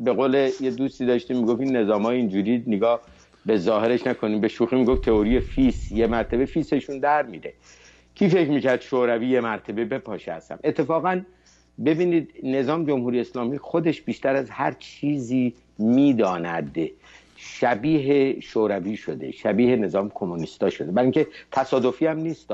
به قول یه دوستی داشتیم میگفت این نظام های اینجوری نگاه به ظاهرش نکنیم به شوخی میگفت تئوری فیس یه مرتبه فیسشون در میده کی فکر میکرد شوروی یه مرتبه بپاشه هستم اتفاقا ببینید نظام جمهوری اسلامی خودش بیشتر از هر چیزی میداند شبیه شوروی شده شبیه نظام کمونیستا شده برای اینکه تصادفی هم نیست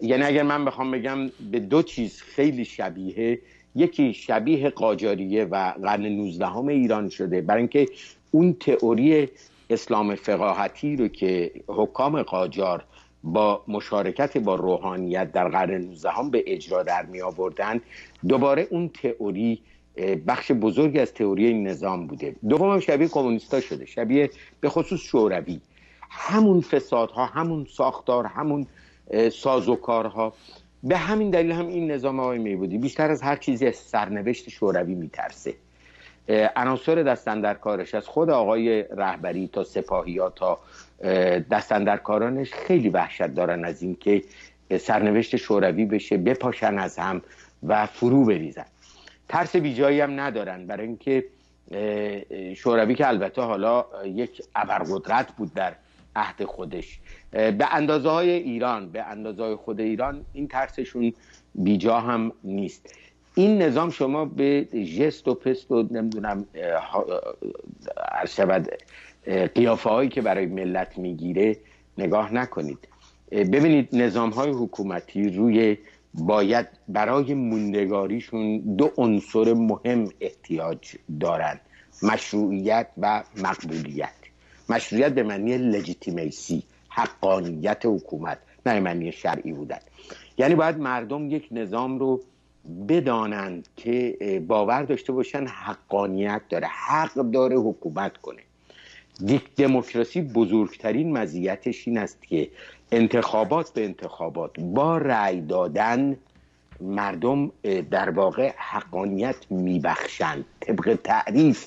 یعنی اگر من بخوام بگم به دو چیز خیلی شبیه یکی شبیه قاجاریه و قرن 19 ایران شده برای اینکه اون تئوری اسلام فقاهتی رو که حکام قاجار با مشارکت با روحانیت در قرن 19 به اجرا در می آوردن دوباره اون تئوری بخش بزرگی از تئوری نظام بوده دوم شبیه کمونیستا شده شبیه به خصوص شوروی همون فسادها همون ساختار همون سازوکارها به همین دلیل هم این نظام آقای میبودی بیشتر از هر چیزی از سرنوشت شوروی میترسه عناصر دستن در کارش از خود آقای رهبری تا سپاهی تا دستن در خیلی وحشت دارن از اینکه سرنوشت شوروی بشه بپاشن از هم و فرو بریزن ترس بیجایی هم ندارن برای اینکه شوروی که البته حالا یک ابرقدرت بود در عهد خودش به اندازه های ایران به اندازه های خود ایران این ترسشون بیجا هم نیست این نظام شما به جست و پست و نمیدونم از قیافه هایی که برای ملت میگیره نگاه نکنید ببینید نظام های حکومتی روی باید برای موندگاریشون دو عنصر مهم احتیاج دارند مشروعیت و مقبولیت مشروعیت به معنی لجیتیمیسی حقانیت حکومت نه به معنی شرعی بودن یعنی باید مردم یک نظام رو بدانند که باور داشته باشن حقانیت داره حق داره حکومت کنه یک دموکراسی بزرگترین مزیتش این است که انتخابات به انتخابات با رأی دادن مردم در واقع حقانیت میبخشند طبق تعریف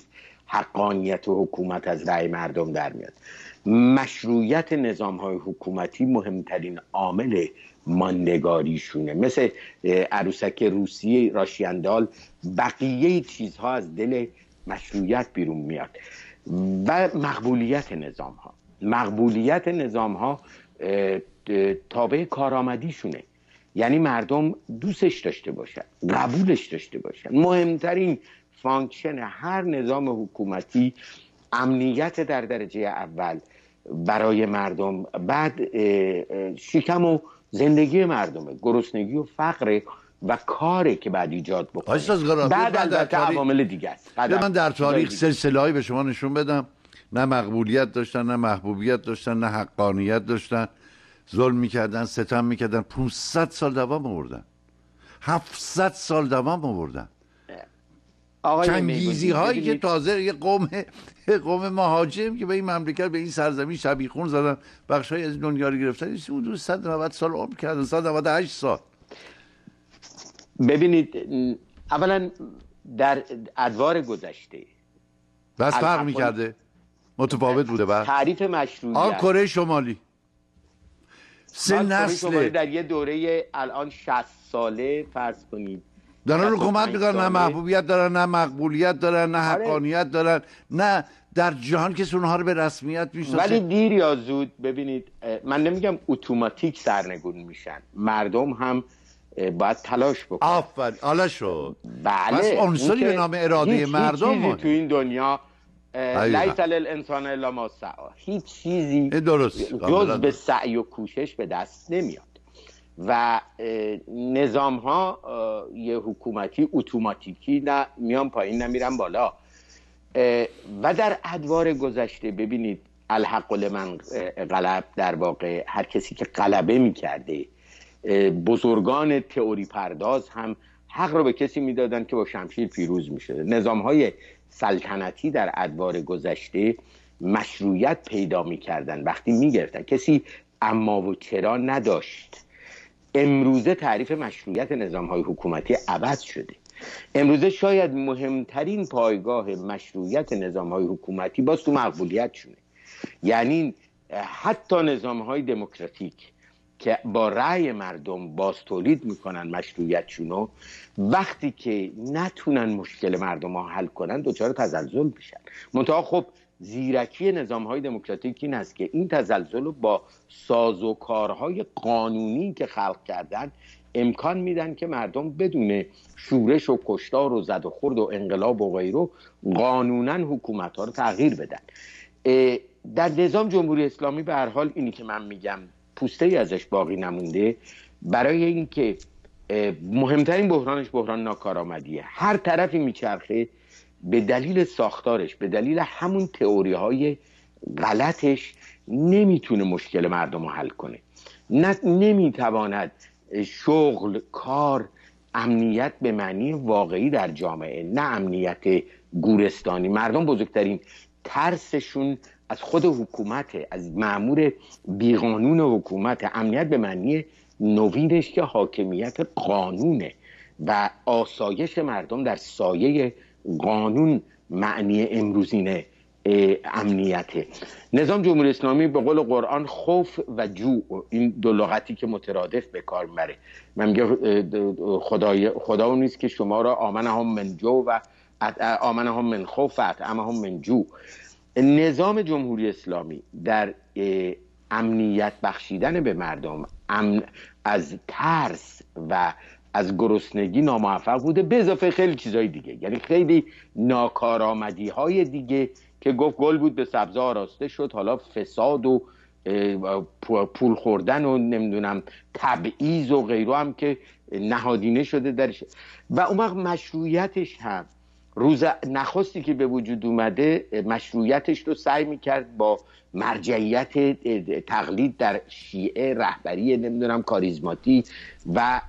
حقانیت و حکومت از رأی مردم در میاد مشروعیت نظام های حکومتی مهمترین عامل ماندگاریشونه مثل عروسک روسی راشیاندال بقیه چیزها از دل مشروعیت بیرون میاد و مقبولیت نظام ها مقبولیت نظام ها تابع کارآمدیشونه یعنی مردم دوستش داشته باشن قبولش داشته باشن مهمترین فانکشن هر نظام حکومتی امنیت در درجه اول برای مردم بعد شکم و زندگی مردمه گرسنگی و فقر و کاری که بعد ایجاد بکنه بعد البته عوامل دیگه است من در تاریخ هایی به شما نشون بدم نه مقبولیت داشتن نه محبوبیت داشتن نه حقانیت داشتن ظلم میکردن ستم میکردن 500 سال دوام آوردن 700 سال دوام آوردن چنگیزی هایی که تازه یه قوم قوم مهاجم که به این مملکت به این سرزمین شبیخون زدن بخش های از دنیا رو گرفتن حدود 190 سال عمر کردن 198 سال ببینید اولا در ادوار گذشته بس فرق میکرده متفاوت بوده بر تعریف مشروعیت آن کره شمالی سه نسل در یه دوره الان 60 ساله فرض کنید دارن حکومت میکنن نه محبوبیت دارن نه مقبولیت دارن نه آره. حقانیت دارن نه در جهان کسی اونها رو به رسمیت میشناسه ولی دیر یا زود ببینید من نمیگم اتوماتیک سرنگون میشن مردم هم باید تلاش بکنن آفرین حالا شد بله پس سری به نام اراده هیچ مردم هیچ تو این دنیا لیس انسان الا ما سعا هیچ چیزی درست جز به سعی و کوشش به دست نمیاد و نظام ها یه حکومتی اتوماتیکی نه میان پایین نمیرن بالا و در ادوار گذشته ببینید الحق لمن غلب در واقع هر کسی که غلبه میکرده بزرگان تئوری پرداز هم حق رو به کسی میدادن که با شمشیر پیروز میشه نظام های سلطنتی در ادوار گذشته مشروعیت پیدا میکردن وقتی میگرفتن کسی اما و چرا نداشت امروزه تعریف مشروعیت نظام های حکومتی عوض شده امروزه شاید مهمترین پایگاه مشروعیت نظام های حکومتی باز تو مقبولیت یعنی حتی نظام های دموکراتیک که با رأی مردم باز تولید میکنن مشروعیتشونو وقتی که نتونن مشکل مردم ها حل کنن دچار تزلزل میشن منتها خب زیرکی نظام های دموکراتیک این است که این تزلزل رو با کارهای قانونی که خلق کردن امکان میدن که مردم بدون شورش و کشتار و زد و خورد و انقلاب و غیره قانونا حکومت ها رو تغییر بدن در نظام جمهوری اسلامی به هر حال اینی که من میگم پوسته ای ازش باقی نمونده برای اینکه مهمترین بحرانش بحران ناکارآمدیه هر طرفی میچرخه به دلیل ساختارش به دلیل همون تئوری های غلطش نمیتونه مشکل مردم رو حل کنه نه نمیتواند شغل کار امنیت به معنی واقعی در جامعه نه امنیت گورستانی مردم بزرگترین ترسشون از خود حکومته از معمور بیقانون حکومت امنیت به معنی نوینش که حاکمیت قانونه و آسایش مردم در سایه قانون معنی امروزینه امنیته نظام جمهوری اسلامی به قول قرآن خوف و جو این دو لغتی که مترادف به کار مره من میگم خدا نیست که شما را آمن هم من جو و آمن هم من خوف اما هم من جو نظام جمهوری اسلامی در امنیت بخشیدن به مردم امن از ترس و از گرسنگی ناموفق بوده به اضافه خیلی چیزای دیگه یعنی خیلی ناکارآمدی های دیگه که گفت گل بود به سبزه راسته شد حالا فساد و پول خوردن و نمیدونم تبعیض و غیره هم که نهادینه شده درش و اون مشروعیتش هم روز نخستی که به وجود اومده مشروعیتش رو سعی میکرد با مرجعیت تقلید در شیعه رهبری نمیدونم کاریزماتی و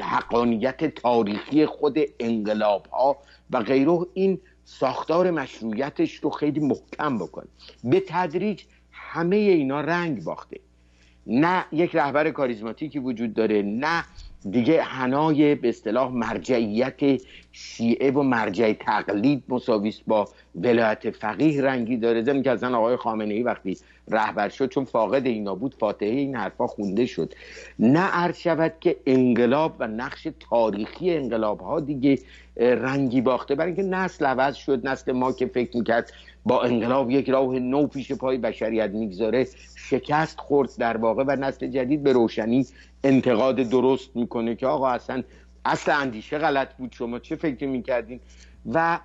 حقانیت تاریخی خود انقلاب ها و غیره این ساختار مشروعیتش رو خیلی محکم بکنه به تدریج همه اینا رنگ باخته نه یک رهبر کاریزماتیکی وجود داره نه دیگه هنای به اصطلاح مرجعیت شیعه و مرجع تقلید مساویس با ولایت فقیه رنگی داره زمین که اصلا آقای خامنه ای وقتی رهبر شد چون فاقد اینا بود فاتحه این حرفا خونده شد نه عرض شود که انقلاب و نقش تاریخی انقلاب ها دیگه رنگی باخته برای اینکه نسل عوض شد نسل ما که فکر میکرد با انقلاب یک راه نو پیش پای بشریت میگذاره شکست خورد در واقع و نسل جدید به روشنی انتقاد درست میکنه که آقا اصلا اصل اندیشه غلط بود شما چه فکر میکردین و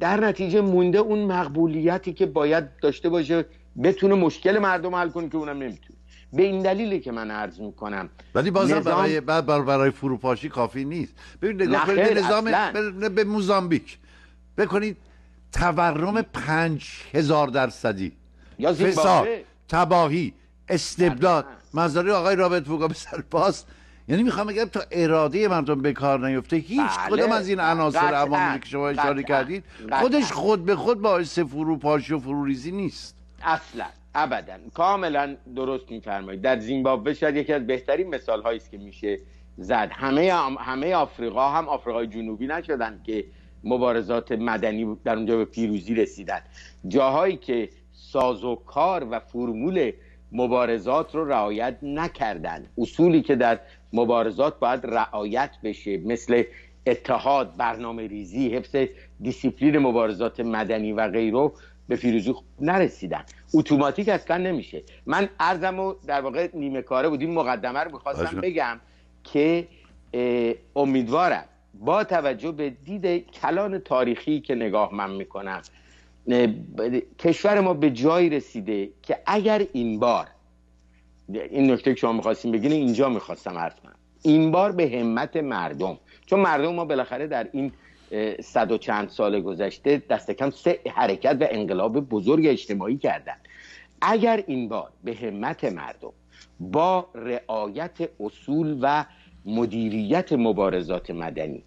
در نتیجه مونده اون مقبولیتی که باید داشته باشه بتونه مشکل مردم حل کنه که اونم نمیتونه به این دلیله که من عرض میکنم ولی بازم برای برای, برای فروپاشی کافی نیست ببین نگاه به نظام به موزامبیک بکنید تورم پنج هزار درصدی فساد تباهی استبداد مزاره آقای رابط فوقا به سر پاس یعنی میخوام بگم تا اراده مردم به کار نیفته هیچ بله. کدام از این عناصر عوامی که شما اشاره کردید خودش خود به خود باعث فرو پاش و ریزی نیست اصلا ابدا کاملا درست میفرمایید در زیمبابوه شاید یکی از بهترین مثال است که میشه زد همه همه آفریقا هم آفریقای جنوبی نشدن که مبارزات مدنی در اونجا به پیروزی رسیدن جاهایی که سازوکار و فرمول مبارزات رو رعایت نکردن اصولی که در مبارزات باید رعایت بشه مثل اتحاد برنامه ریزی حفظ دیسیپلین مبارزات مدنی و غیره به فیروزی نرسیدن اتوماتیک اصلا نمیشه من عرضم و در واقع نیمه کاره بود این مقدمه رو میخواستم بگم که امیدوارم با توجه به دید کلان تاریخی که نگاه من میکنم کشور ما به جایی رسیده که اگر این بار این نکته که شما میخواستیم بگین اینجا میخواستم حرف کنم این بار به همت مردم چون مردم ما بالاخره در این صد و چند سال گذشته دست کم سه حرکت و انقلاب بزرگ اجتماعی کردن اگر این بار به همت مردم با رعایت اصول و مدیریت مبارزات مدنی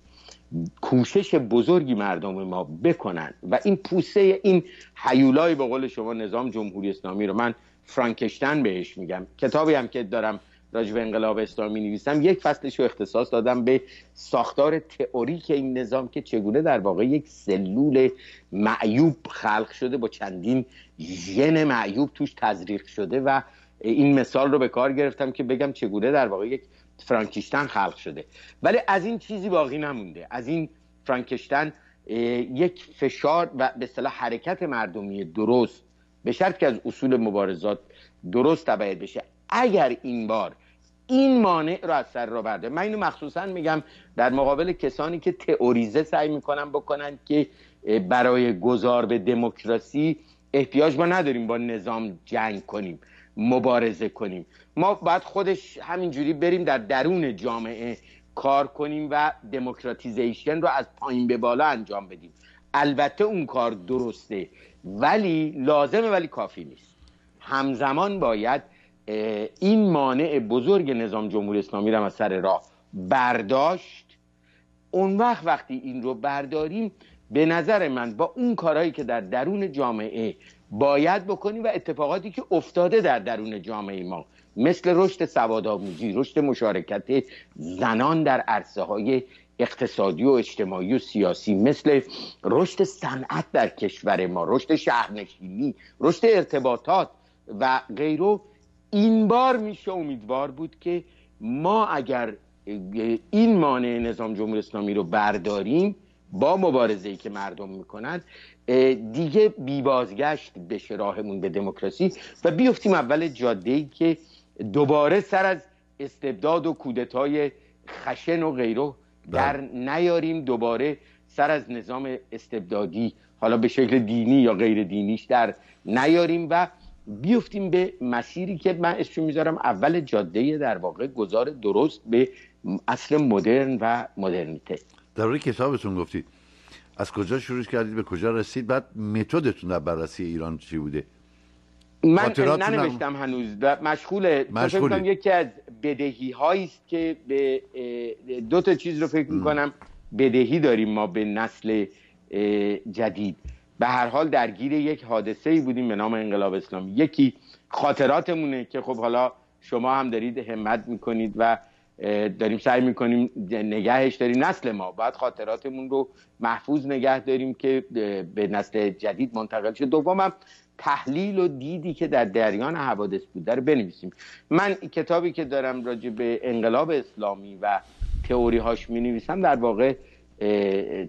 کوشش بزرگی مردم ما بکنن و این پوسه این حیولای به قول شما نظام جمهوری اسلامی رو من فرانکشتن بهش میگم کتابی هم که دارم راجع به انقلاب اسلامی نویسم یک فصلش رو اختصاص دادم به ساختار تئوریک این نظام که چگونه در واقع یک سلول معیوب خلق شده با چندین ژن معیوب توش تزریق شده و این مثال رو به کار گرفتم که بگم چگونه در واقع یک فرانکشتن خلق شده ولی از این چیزی باقی نمونده از این فرانکشتن یک فشار و به صلاح حرکت مردمی درست به شرط که از اصول مبارزات درست تباید بشه اگر این بار این مانع را از سر را برده من اینو مخصوصا میگم در مقابل کسانی که تئوریزه سعی میکنن بکنن که برای گذار به دموکراسی احتیاج ما نداریم با نظام جنگ کنیم مبارزه کنیم ما باید خودش همینجوری بریم در درون جامعه کار کنیم و دموکراتیزیشن رو از پایین به بالا انجام بدیم البته اون کار درسته ولی لازمه ولی کافی نیست همزمان باید این مانع بزرگ نظام جمهوری اسلامی رو از سر راه برداشت اون وقت وقتی این رو برداریم به نظر من با اون کارهایی که در درون جامعه باید بکنیم و اتفاقاتی که افتاده در درون جامعه ما مثل رشد سوادآموزی رشد مشارکت زنان در عرصه های اقتصادی و اجتماعی و سیاسی مثل رشد صنعت در کشور ما رشد شهرنشینی رشد ارتباطات و غیره این بار میشه امیدوار بود که ما اگر این مانع نظام جمهوری اسلامی رو برداریم با مبارزه که مردم میکنند دیگه بی بازگشت بشه راهمون به دموکراسی و بیفتیم اول جاده ای که دوباره سر از استبداد و کودتای خشن و غیره بله. در نیاریم دوباره سر از نظام استبدادی حالا به شکل دینی یا غیر دینیش در نیاریم و بیفتیم به مسیری که من اسمش میذارم اول جاده در واقع گذار درست به اصل مدرن و مدرنیته در روی کتابتون گفتید از کجا شروع کردید به کجا رسید بعد متدتون در بررسی ایران چی بوده من ننوشتم هنوز مشغول مشغول یکی از بدهی هایی است که به دو تا چیز رو فکر میکنم بدهی داریم ما به نسل جدید به هر حال درگیر یک حادثه ای بودیم به نام انقلاب اسلامی یکی خاطراتمونه که خب حالا شما هم دارید همت میکنید و داریم سعی میکنیم نگهش داریم نسل ما باید خاطراتمون رو محفوظ نگه داریم که به نسل جدید منتقل شه دومم تحلیل و دیدی که در دریان حوادث بوده رو بنویسیم من کتابی که دارم راجع به انقلاب اسلامی و تئوری هاش می نویسم در واقع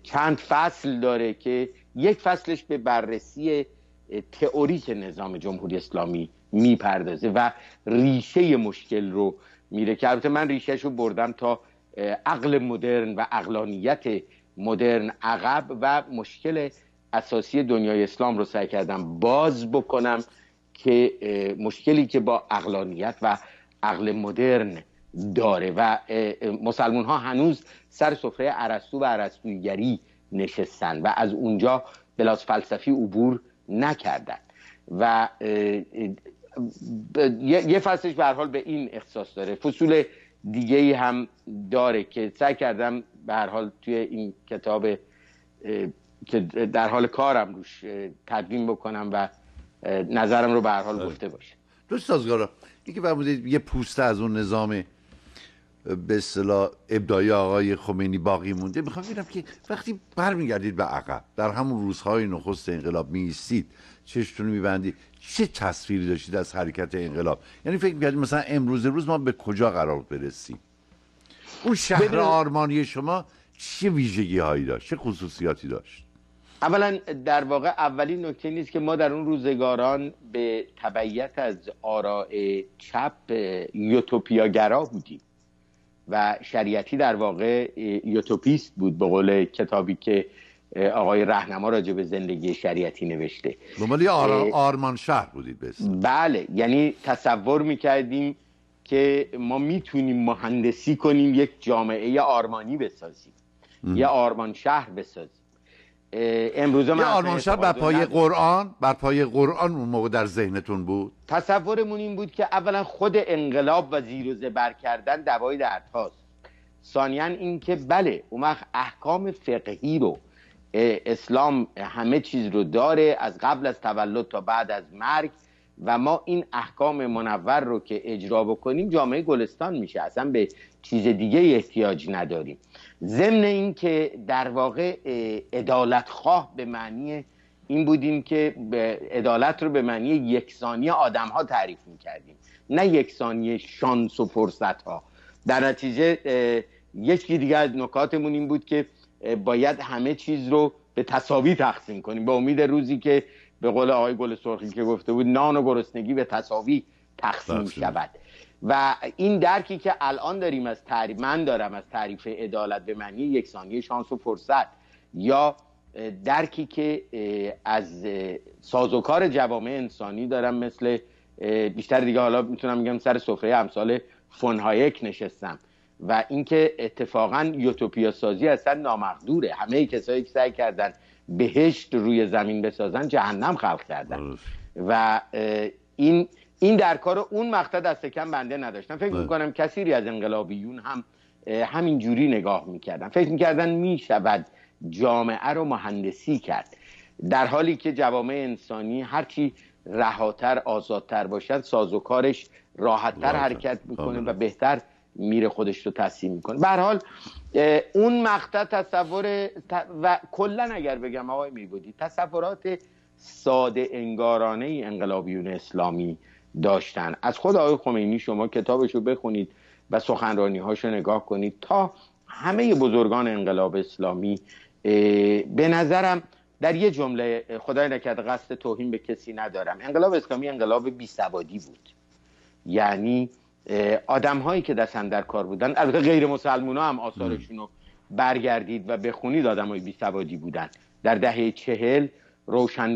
چند فصل داره که یک فصلش به بررسی تئوریک نظام جمهوری اسلامی میپردازه و ریشه مشکل رو میره که البته من ریشهش رو بردم تا عقل مدرن و اقلانیت مدرن عقب و مشکل اساسی دنیای اسلام رو سعی کردم باز بکنم که مشکلی که با اقلانیت و عقل مدرن داره و مسلمون ها هنوز سر سفره عرستو و عرستویگری نشستن و از اونجا بلاس فلسفی عبور نکردن و یه فصلش به حال به این اختصاص داره فصول دیگه ای هم داره که سعی کردم به هر حال توی این کتاب که در حال کارم روش تدوین بکنم و نظرم رو به هر حال گفته باشه دوست سازگارا اینکه فرمودید یه پوسته از اون نظام به اصطلاح ابدای آقای خمینی باقی مونده میخوام ببینم که وقتی برمیگردید به عقب در همون روزهای نخست انقلاب میستید چشتون میبندید چه تصویری داشتید از حرکت انقلاب یعنی فکر میکردید مثلا امروز روز ما به کجا قرار برسیم اون شهر آرمانی شما چه ویژگی هایی داشت چه خصوصیاتی داشت اولا در واقع اولین نکته نیست که ما در اون روزگاران به تبعیت از آراء چپ یوتوپیاگرا بودیم و شریعتی در واقع یوتوپیست بود به قول کتابی که آقای رهنما راجع به زندگی شریعتی نوشته دنبال آرمان شهر بودید بس. بله یعنی تصور میکردیم که ما میتونیم مهندسی کنیم یک جامعه آرمانی بسازیم یه آرمان شهر بسازیم امروز من آلمان بر پای قرآن بر پای قرآن اون موقع در ذهنتون بود تصورمون این بود که اولا خود انقلاب و زیر و زبر کردن دوای در ثانیا اینکه بله اون وقت احکام فقهی رو اسلام همه چیز رو داره از قبل از تولد تا بعد از مرگ و ما این احکام منور رو که اجرا بکنیم جامعه گلستان میشه اصلا به چیز دیگه احتیاج نداریم ضمن اینکه در واقع ادالت خواه به معنی این بودیم که عدالت رو به معنی یکسانی آدم ها تعریف میکردیم نه یکسانی شانس و فرصت ها در نتیجه یکی دیگه از نکاتمون این بود که باید همه چیز رو به تصاوی تقسیم کنیم به امید روزی که به قول آقای گل سرخی که گفته بود نان و گرسنگی به تصاوی تقسیم شود و این درکی که الان داریم از تعریف من دارم از تعریف عدالت به معنی ثانیه شانس و فرصت یا درکی که از سازوکار جوامع انسانی دارم مثل بیشتر دیگه حالا میتونم میگم سر سفره امثال فونهایک نشستم و اینکه اتفاقا یوتوپیا سازی اصلا نامقدوره همه کسایی که سعی کردن بهشت روی زمین بسازن جهنم خلق کردن و این این در کار اون مقطع دست کم بنده نداشتم فکر بله. میکنم کسیری از انقلابیون هم همین جوری نگاه میکردن فکر میکردن میشود جامعه رو مهندسی کرد در حالی که جوامع انسانی هرچی رهاتر آزادتر باشد سازوکارش راحتتر حرکت میکنه بله. و بهتر میره خودش رو تصمیم میکنه به حال اون مقطع تصور و کلا اگر بگم آقای میبودی تصورات ساده انگارانه انقلابیون اسلامی داشتن از خود آقای خمینی شما کتابش رو بخونید و سخنرانی رو نگاه کنید تا همه بزرگان انقلاب اسلامی به نظرم در یه جمله خدای نکرد قصد توهین به کسی ندارم انقلاب اسلامی انقلاب بیسوادی بود یعنی آدم هایی که دستن در کار بودن البته غیر مسلمان هم آثارشون رو برگردید و بخونید آدم های بی بودن در دهه چهل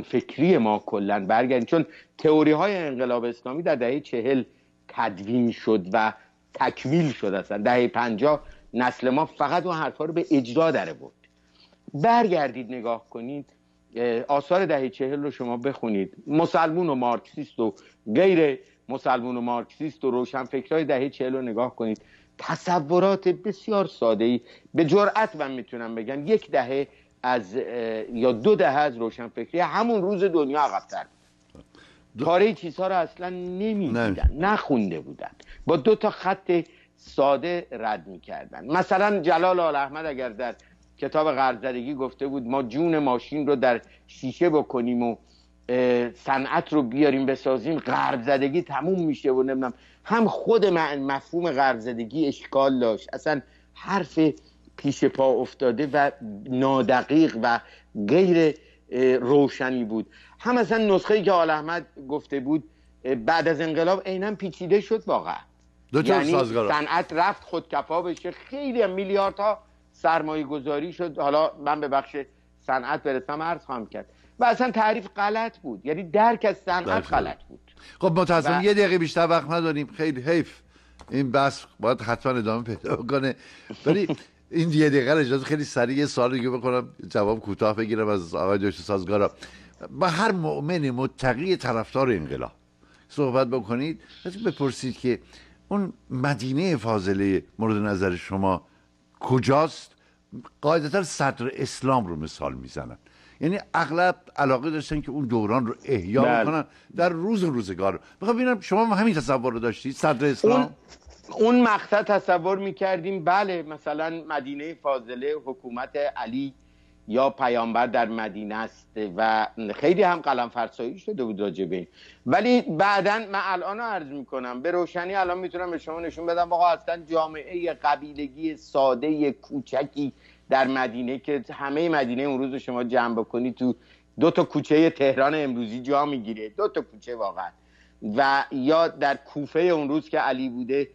فکری ما کلا برگردید چون تئوری های انقلاب اسلامی در دهه چهل تدوین شد و تکمیل شد اصلا دهه پنجاه نسل ما فقط اون حرفها رو به اجرا داره بود برگردید نگاه کنید آثار دهه چهل رو شما بخونید مسلمون و مارکسیست و غیر مسلمون و مارکسیست و روشنفکرهای دهه چهل رو نگاه کنید تصورات بسیار ساده ای به جرأت من میتونم بگم یک دهه از یا دو دهه از روشنفکری همون روز دنیا عقبتر دو... کاره چیزها رو اصلا نمیدیدن نخونده بودن با دو تا خط ساده رد میکردن مثلا جلال آل احمد اگر در کتاب غرزدگی گفته بود ما جون ماشین رو در شیشه بکنیم و صنعت رو بیاریم بسازیم غرب زدگی تموم میشه و نمیدونم هم خود مفهوم غرب زدگی اشکال داشت اصلا حرف پیش پا افتاده و نادقیق و غیر روشنی بود هم اصلا نسخه که آل احمد گفته بود بعد از انقلاب عینا پیچیده شد واقعا یعنی صنعت رفت خودکفا بشه خیلی میلیاردها سرمایه گذاری شد حالا من به بخش صنعت برسم عرض خواهم کرد و اصلا تعریف غلط بود یعنی درک از صنعت غلط بود خب متاسفم و... یه دقیقه بیشتر وقت نداریم خیلی حیف این بس باید حتما ادامه پیدا کنه ولی این یه دقیقه اجازه خیلی سریع یه سوال دیگه بکنم جواب کوتاه بگیرم از آقای دکتر سازگارا با هر مؤمن متقی طرفدار انقلاب صحبت بکنید از بپرسید که اون مدینه فاضله مورد نظر شما کجاست قاعدتا صدر اسلام رو مثال میزنن یعنی اغلب علاقه داشتن که اون دوران رو احیا بله. کنن در روز روزگار میخوام ببینم شما همین تصور رو داشتید صدر اسلام اون... اون مقطع تصور میکردیم بله مثلا مدینه فاضله حکومت علی یا پیامبر در مدینه است و خیلی هم قلم فرسایی شده بود راجبه این ولی بعدا من الان عرض میکنم به روشنی الان میتونم به شما نشون بدم آقا اصلا جامعه قبیلگی ساده کوچکی در مدینه که همه مدینه اون روز شما جمع بکنی تو دو تا کوچه تهران امروزی جا میگیره دو تا کوچه واقعا و یا در کوفه اون روز که علی بوده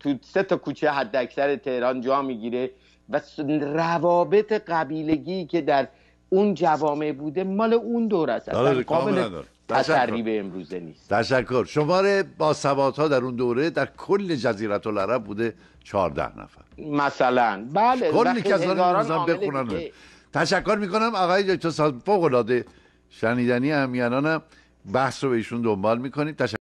تو سه تا کوچه حد اکثر تهران جا میگیره و روابط قبیلگی که در اون جوامع بوده مال اون دور است اصلا قابل آره، تشریب امروزه نیست تشکر شماره با سوات ها در اون دوره در کل جزیرت العرب بوده 14 نفر مثلا بله کل کسان بخونن که... تشکر میکنم آقای دکتر صاحب فوق العاده شنیدنی همیانانم بحث رو به ایشون دنبال میکنیم تشکر